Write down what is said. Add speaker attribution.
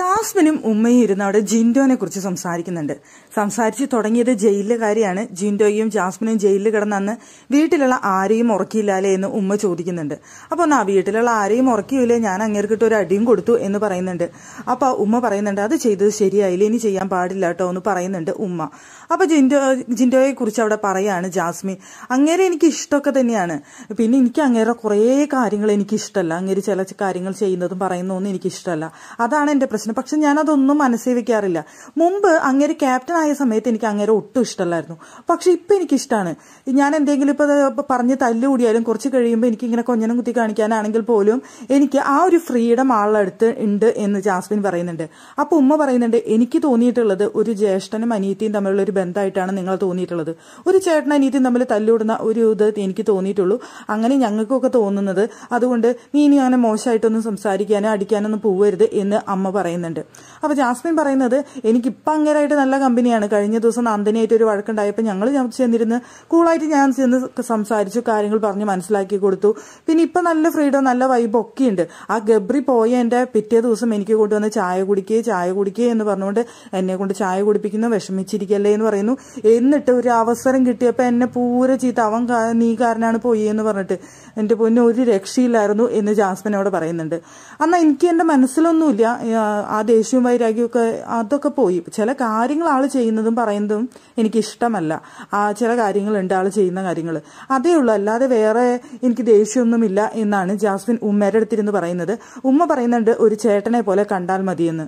Speaker 1: ജാസ്മിനും ഉമ്മയും ഇരുന്ന് അവിടെ ജിൻഡോനെ കുറിച്ച് സംസാരിക്കുന്നുണ്ട് സംസാരിച്ച് തുടങ്ങിയത് ജയിലുകാരിയാണ് ജിൻഡോയും ജാസ്മിനും ജയിലിൽ കിടന്നന്ന് വീട്ടിലുള്ള ആരെയും ഉറക്കിയില്ലാലേ എന്ന് ഉമ്മ ചോദിക്കുന്നുണ്ട് അപ്പൊ ആ വീട്ടിലുള്ള ആരെയും ഉറക്കിയില്ലേ ഞാൻ അങ്ങേർക്കിട്ട് ഒരു അടിയും കൊടുത്തു എന്ന് പറയുന്നുണ്ട് അപ്പോൾ ഉമ്മ പറയുന്നുണ്ട് അത് ചെയ്തത് ശരിയായില്ല ഇനി ചെയ്യാൻ പാടില്ല കേട്ടോ എന്ന് പറയുന്നുണ്ട് ഉമ്മ അപ്പോൾ ജിൻഡോ ജിൻഡോയെ കുറിച്ച് അവിടെ പറയാണ് ജാസ്മിൻ അങ്ങേരെ എനിക്ക് ഇഷ്ടമൊക്കെ തന്നെയാണ് പിന്നെ എനിക്ക് അങ്ങേരെ കുറേ കാര്യങ്ങൾ എനിക്ക് ഇഷ്ടമല്ല അങ്ങേര് ചില കാര്യങ്ങൾ ചെയ്യുന്നതും പറയുന്നതൊന്നും എനിക്ക് ഇഷ്ടമല്ല അതാണ് എൻ്റെ പ്രശ്നം പ്രശ്നം പക്ഷെ ഞാൻ അതൊന്നും മനസ്സിൽ വെക്കാറില്ല മുമ്പ് അങ്ങേര് ക്യാപ്റ്റൻ ആയ സമയത്ത് എനിക്ക് അങ്ങേരെ ഒട്ടും ഇഷ്ടമല്ലായിരുന്നു പക്ഷെ ഇപ്പം എനിക്കിഷ്ടമാണ് ഞാൻ എന്തെങ്കിലും ഇപ്പോൾ പറഞ്ഞ് തല്ലുകൂടിയാലും കുറച്ച് കഴിയുമ്പോൾ എനിക്ക് ഇങ്ങനെ കൊഞ്ഞനം കുത്തി കാണിക്കാനാണെങ്കിൽ പോലും എനിക്ക് ആ ഒരു ഫ്രീഡം ആളടുത്ത് ഉണ്ട് എന്ന് ജാസ്മിൻ പറയുന്നുണ്ട് അപ്പോൾ ഉമ്മ പറയുന്നുണ്ട് എനിക്ക് തോന്നിയിട്ടുള്ളത് ഒരു ജ്യേഷ്ഠനും അനിയത്തിയും തമ്മിലുള്ള ഒരു ബന്ധമായിട്ടാണ് നിങ്ങൾ തോന്നിയിട്ടുള്ളത് ഒരു ചേട്ടനും അനിയത്തിയും തമ്മിൽ തല്ലുവിടുന്ന ഒരു ഇത് എനിക്ക് തോന്നിയിട്ടുള്ളൂ അങ്ങനെ ഞങ്ങൾക്കൊക്കെ തോന്നുന്നത് അതുകൊണ്ട് നീ ഇനി അങ്ങനെ മോശമായിട്ടൊന്നും സംസാരിക്കാനോ അടിക്കാനൊന്നും പോവരുത് എന്ന് അമ്മ പറയുന്നു പറയുന്നുണ്ട് അപ്പോൾ ജാസ്മിൻ പറയുന്നത് എനിക്കിപ്പോൾ അങ്ങേരായിട്ട് നല്ല കമ്പനിയാണ് കഴിഞ്ഞ ദിവസം നന്ദനിയായിട്ട് ഒരു വഴക്കുണ്ടായപ്പോൾ ഞങ്ങൾ ചെന്നിരുന്ന് കൂളായിട്ട് ഞാൻ ചെന്ന് സംസാരിച്ചു കാര്യങ്ങൾ പറഞ്ഞ് മനസ്സിലാക്കി കൊടുത്തു പിന്നെ ഇപ്പം നല്ല ഫ്രീഡം നല്ല വൈബ് ഒക്കെ ഉണ്ട് ആ ഗബ്രി പോയ എന്റെ പിറ്റേ ദിവസം എനിക്ക് കൊണ്ടുവന്ന് ചായ കുടിക്കുക ചായ കുടിക്കുക എന്ന് പറഞ്ഞുകൊണ്ട് എന്നെ കൊണ്ട് ചായ കുടിപ്പിക്കുന്നു വിഷമിച്ചിരിക്കല്ലേ എന്ന് പറയുന്നു എന്നിട്ട് ഒരു അവസരം കിട്ടിയപ്പോൾ എന്നെ പൂര ചീത്ത അവൻ നീ കാരനാണ് പോയി എന്ന് പറഞ്ഞിട്ട് എന്റെ പൊന്നെ ഒരു രക്ഷയില്ലായിരുന്നു എന്ന് ജാസ്മിൻ അവിടെ പറയുന്നുണ്ട് എന്നാൽ എനിക്ക് എന്റെ മനസ്സിലൊന്നുമില്ല ആ ദേഷ്യവും വൈരാഗ്യമൊക്കെ അതൊക്കെ പോയി ചില കാര്യങ്ങൾ ആൾ ചെയ്യുന്നതും പറയുന്നതും എനിക്ക് ഇഷ്ടമല്ല ആ ചില കാര്യങ്ങളുണ്ട് ആൾ ചെയ്യുന്ന കാര്യങ്ങൾ അതേ ഉള്ളൂ അല്ലാതെ വേറെ എനിക്ക് ദേഷ്യമൊന്നുമില്ല എന്നാണ് ജാസ്മിൻ ഉമ്മയുടെ അടുത്തിരുന്ന് പറയുന്നത് ഉമ്മ പറയുന്നുണ്ട് ഒരു ചേട്ടനെ പോലെ കണ്ടാൽ മതിയെന്ന്